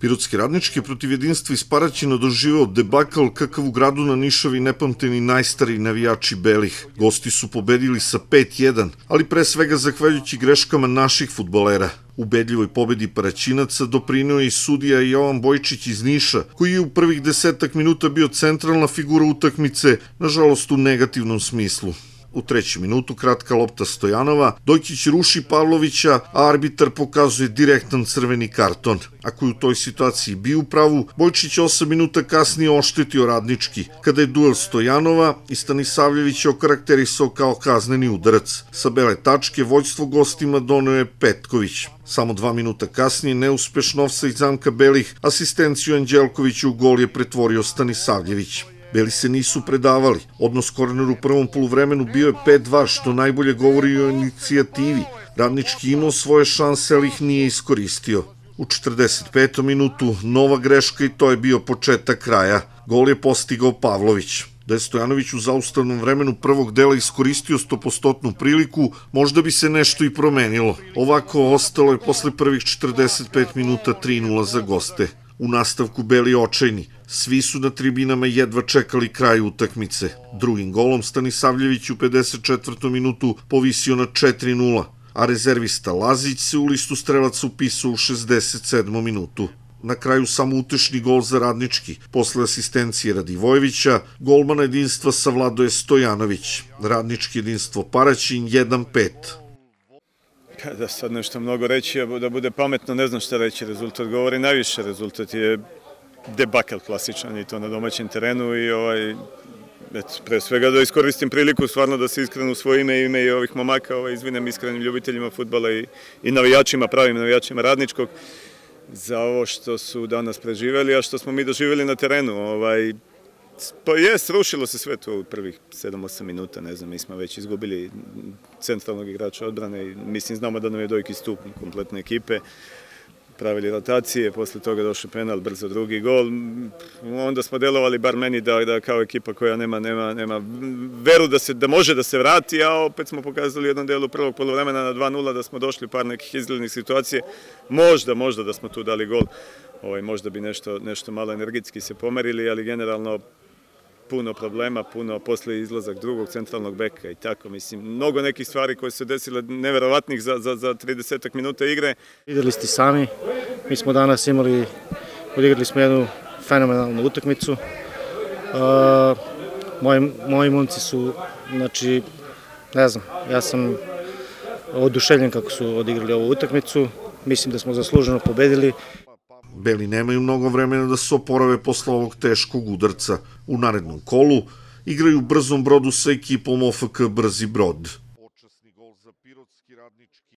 Pirotski radnički protiv jedinstva iz Paraćina doživeo debakl kakav u gradu na Nišavi nepamteni najstariji navijači belih. Gosti su pobedili sa 5-1, ali pre svega zahvaljujući greškama naših futbolera. Ubedljivoj pobedi Paraćinaca doprinio je i sudija Jovan Bojčić iz Niša, koji je u prvih desetak minuta bio centralna figura utakmice, nažalost u negativnom smislu. U trećem minutu kratka lopta Stojanova, Dojkić ruši Pavlovića, a arbitar pokazuje direktan crveni karton. Ako je u toj situaciji bio u pravu, Bojčić 8 minuta kasnije oštetio radnički, kada je duel Stojanova i Stanisavljević okarakterisao kao kazneni udarac. Sa bele tačke vođstvo gostima donio je Petković. Samo dva minuta kasnije, neuspešno ofsa i zamka belih, asistenciju Anđelkoviću u gol je pretvorio Stanisavljević. Beli se nisu predavali. Odnos Korner u prvom poluvremenu bio je 5-2, što najbolje govori o inicijativi. Radnički imao svoje šanse, ali ih nije iskoristio. U 45. minutu nova greška i to je bio početak kraja. Gol je postigao Pavlović. Da je Stojanović u zaustavnom vremenu prvog dela iskoristio stopostotnu priliku, možda bi se nešto i promenilo. Ovako ostalo je posle prvih 45 minuta 3-0 za goste. U nastavku beli očajni, svi su na tribinama jedva čekali kraj utakmice. Drugim golom Stanisavljević u 54. minutu povisio na 4-0, a rezervista Lazić se u listu strelaca upisao u 67. minutu na kraju samo utešni gol za radnički. Posle asistencije Radivojevića, golmana jedinstva savlado je Stojanović. Radnički jedinstvo Paraćin 1-5 da sad nešto mnogo reći, da bude pametno, ne znam šta reći, rezultat govori najviše, rezultat je debakel klasičan i to na domaćem terenu i ovaj, eto, pre svega da iskoristim priliku stvarno da se iskrenu svoje ime i ime i ovih momaka, ovaj, izvinem iskrenim ljubiteljima futbala i, i navijačima, pravim navijačima radničkog za ovo što su danas preživeli, a što smo mi doživeli na terenu. Ovaj, Pa je, srušilo se sve to u prvih 7-8 minuta, ne znam, mi smo već izgubili centralnog igrača odbrane i mislim znamo da nam je dojki stup kompletne ekipe pravili rotacije, posle toga došao penal, brzo drugi gol. Onda smo delovali, bar meni, da, da kao ekipa koja nema, nema, nema veru da, se, da može da se vrati, a opet smo pokazali u jednom delu prvog polovremena na 2-0 da smo došli par nekih izglednih situacije. Možda, možda da smo tu dali gol. Ovaj, možda bi nešto, nešto malo energetski se pomerili, ali generalno puno problema, puno posle izlazak drugog centralnog beka i tako, mislim, mnogo nekih stvari koje su desile neverovatnih za, za, za 30 minuta igre. Videli ste sami, mi smo danas imali, odigrali smo jednu fenomenalnu utakmicu. Uh, moji, moji momci su, znači, ne znam, ja sam oduševljen kako su odigrali ovu utakmicu, mislim da smo zasluženo pobedili. Beli nemaju mnogo vremena da se oporave posle ovog teškog udarca. U narednom kolu igraju Brzom brodu sa ekipom OFK Brzi brod.